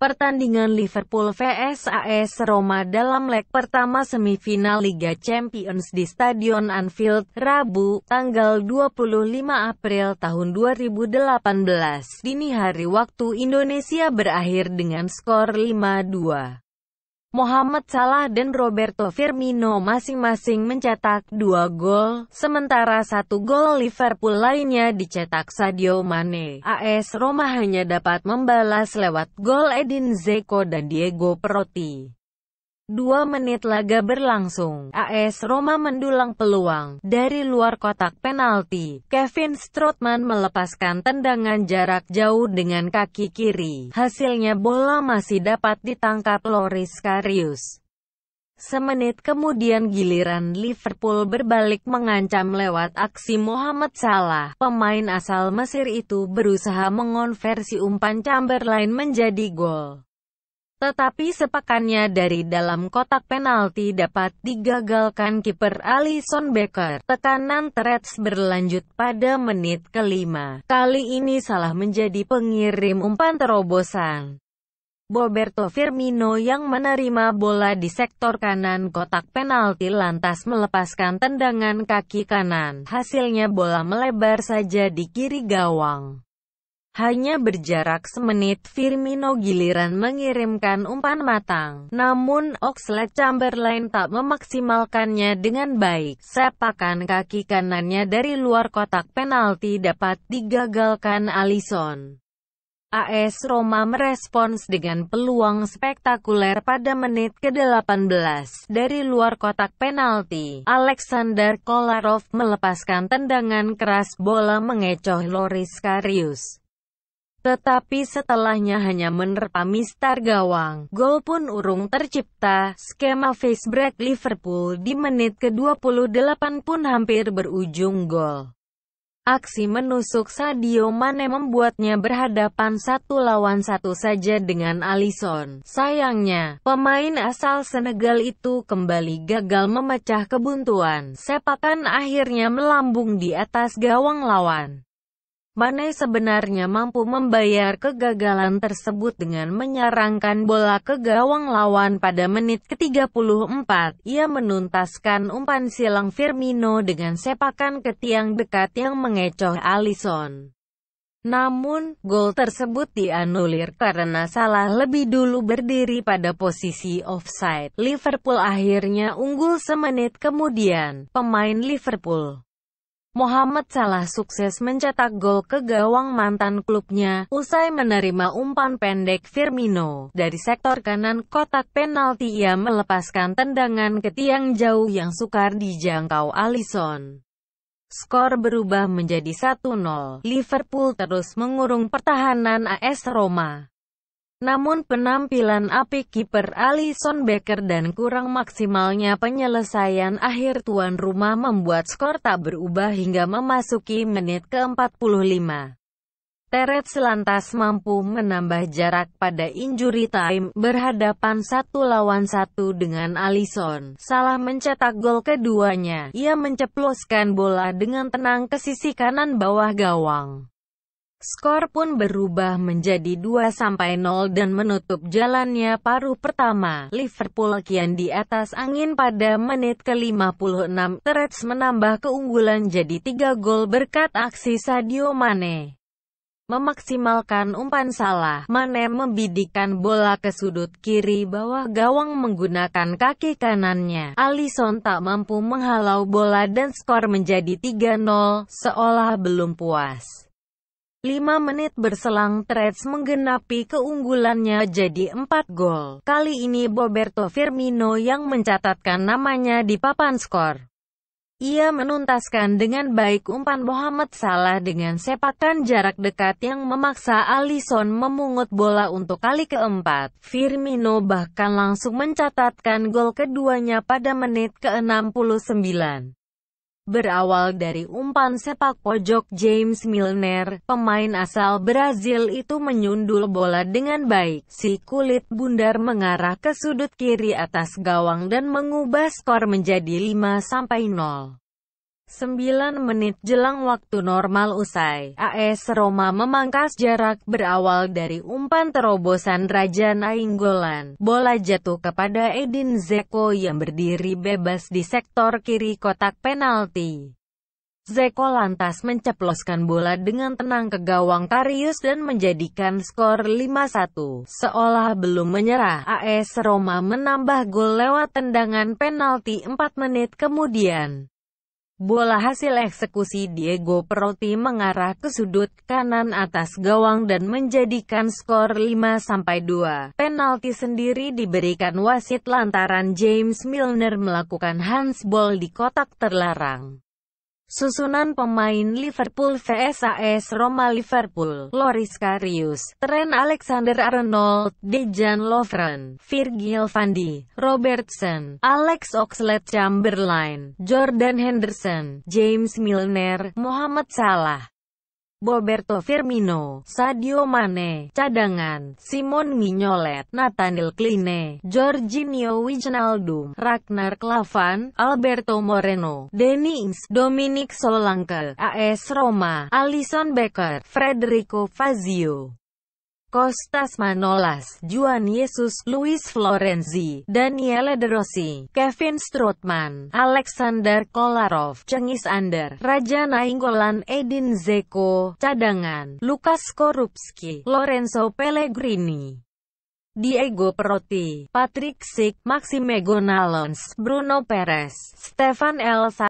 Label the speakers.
Speaker 1: Pertandingan Liverpool vs AS Roma dalam leg pertama semifinal Liga Champions di Stadion Anfield, Rabu, tanggal 25 April tahun 2018. Dini hari waktu Indonesia berakhir dengan skor 5-2. Mohamed Salah dan Roberto Firmino masing-masing mencetak dua gol, sementara satu gol Liverpool lainnya dicetak Sadio Mane. AS Roma hanya dapat membalas lewat gol Edin Zeko dan Diego Perotti. Dua menit laga berlangsung, AS Roma mendulang peluang dari luar kotak penalti. Kevin Strootman melepaskan tendangan jarak jauh dengan kaki kiri. Hasilnya bola masih dapat ditangkap Loris Karius. Semenit kemudian giliran Liverpool berbalik mengancam lewat aksi Mohamed Salah. Pemain asal Mesir itu berusaha mengonversi umpan Chamberlain menjadi gol. Tetapi sepakannya dari dalam kotak penalti dapat digagalkan kiper Alisson Becker. Tekanan Terets berlanjut pada menit kelima. Kali ini salah menjadi pengirim umpan terobosan. Roberto Firmino yang menerima bola di sektor kanan kotak penalti lantas melepaskan tendangan kaki kanan. Hasilnya bola melebar saja di kiri gawang. Hanya berjarak semenit Firmino giliran mengirimkan umpan matang. Namun Oxlade Chamberlain tak memaksimalkannya dengan baik. Sepakan kaki kanannya dari luar kotak penalti dapat digagalkan Alisson. AS Roma merespons dengan peluang spektakuler pada menit ke-18 dari luar kotak penalti. Alexander Kolarov melepaskan tendangan keras bola mengecoh Loris Karius. Tetapi setelahnya hanya menerpa mistar gawang, gol pun urung tercipta, skema face break Liverpool di menit ke-28 pun hampir berujung gol. Aksi menusuk Sadio Mane membuatnya berhadapan satu lawan satu saja dengan Alisson. Sayangnya, pemain asal Senegal itu kembali gagal memecah kebuntuan. Sepakan akhirnya melambung di atas gawang lawan. Mane sebenarnya mampu membayar kegagalan tersebut dengan menyerangkan bola ke gawang lawan pada menit ke-34. Ia menuntaskan umpan silang Firmino dengan sepakan ke tiang dekat yang mengecoh Alisson. Namun, gol tersebut dianulir karena salah lebih dulu berdiri pada posisi offside. Liverpool akhirnya unggul semenit kemudian. Pemain Liverpool Mohamed Salah sukses mencetak gol ke gawang mantan klubnya, usai menerima umpan pendek Firmino. Dari sektor kanan kotak penalti ia melepaskan tendangan ke tiang jauh yang sukar dijangkau Alisson. Skor berubah menjadi 1-0. Liverpool terus mengurung pertahanan AS Roma. Namun penampilan api kiper Alison Becker dan kurang maksimalnya penyelesaian akhir tuan rumah membuat skor tak berubah hingga memasuki menit ke-45. Teret selantas mampu menambah jarak pada injury time, berhadapan satu lawan satu dengan Alison Salah mencetak gol keduanya, ia menceploskan bola dengan tenang ke sisi kanan bawah gawang. Skor pun berubah menjadi 2-0 dan menutup jalannya paruh pertama. Liverpool kian di atas angin pada menit ke-56. Terets menambah keunggulan jadi 3 gol berkat aksi Sadio Mane. Memaksimalkan umpan salah, Mane membidikan bola ke sudut kiri bawah gawang menggunakan kaki kanannya. Alisson tak mampu menghalau bola dan skor menjadi 3-0, seolah belum puas. 5 menit berselang Threads menggenapi keunggulannya jadi 4 gol. Kali ini Roberto Firmino yang mencatatkan namanya di papan skor. Ia menuntaskan dengan baik umpan Mohamed Salah dengan sepakan jarak dekat yang memaksa Alisson memungut bola untuk kali keempat. Firmino bahkan langsung mencatatkan gol keduanya pada menit ke-69. Berawal dari umpan sepak pojok James Milner, pemain asal Brazil itu menyundul bola dengan baik. Si kulit bundar mengarah ke sudut kiri atas gawang dan mengubah skor menjadi 5-0. 9 menit jelang waktu normal usai, AS Roma memangkas jarak berawal dari umpan terobosan Raja Nainggolan. Bola jatuh kepada Edin Zeko yang berdiri bebas di sektor kiri kotak penalti. Zeko lantas menceploskan bola dengan tenang ke gawang Karius dan menjadikan skor 5-1. Seolah belum menyerah, AS Roma menambah gol lewat tendangan penalti 4 menit kemudian. Bola hasil eksekusi Diego Perotti mengarah ke sudut kanan atas gawang dan menjadikan skor 5-2. Penalti sendiri diberikan wasit lantaran James Milner melakukan handsball di kotak terlarang. Susunan pemain Liverpool vs AS Roma Liverpool, Loris Karius, Trent Alexander-Arnold, Dejan Lovren, Virgil van Dijk, Robertson, Alex Oxlade-Chamberlain, Jordan Henderson, James Milner, Mohamed Salah. Roberto Firmino, Sadio Mane, cadangan, Simon Mignolet, Nathaniel Kline, Jorginho Wijnaldum, Ragnar Klavan, Alberto Moreno, Denny Ings, Dominic Solanke, AS Roma, Alison Becker, Federico Fazio. Kostas Manolas, Juan Yesus, Luis Florenzi, Daniele De Rossi, Kevin Strootman, Alexander Kolarov, Cengiz Under, Raja Nainggolan, Edin Zeko, Cadangan, Lukas Korupski, Lorenzo Pellegrini. Diego Perotti, Patrick Sik, Maxime Gonalons, Bruno Perez, Stefan Elsa,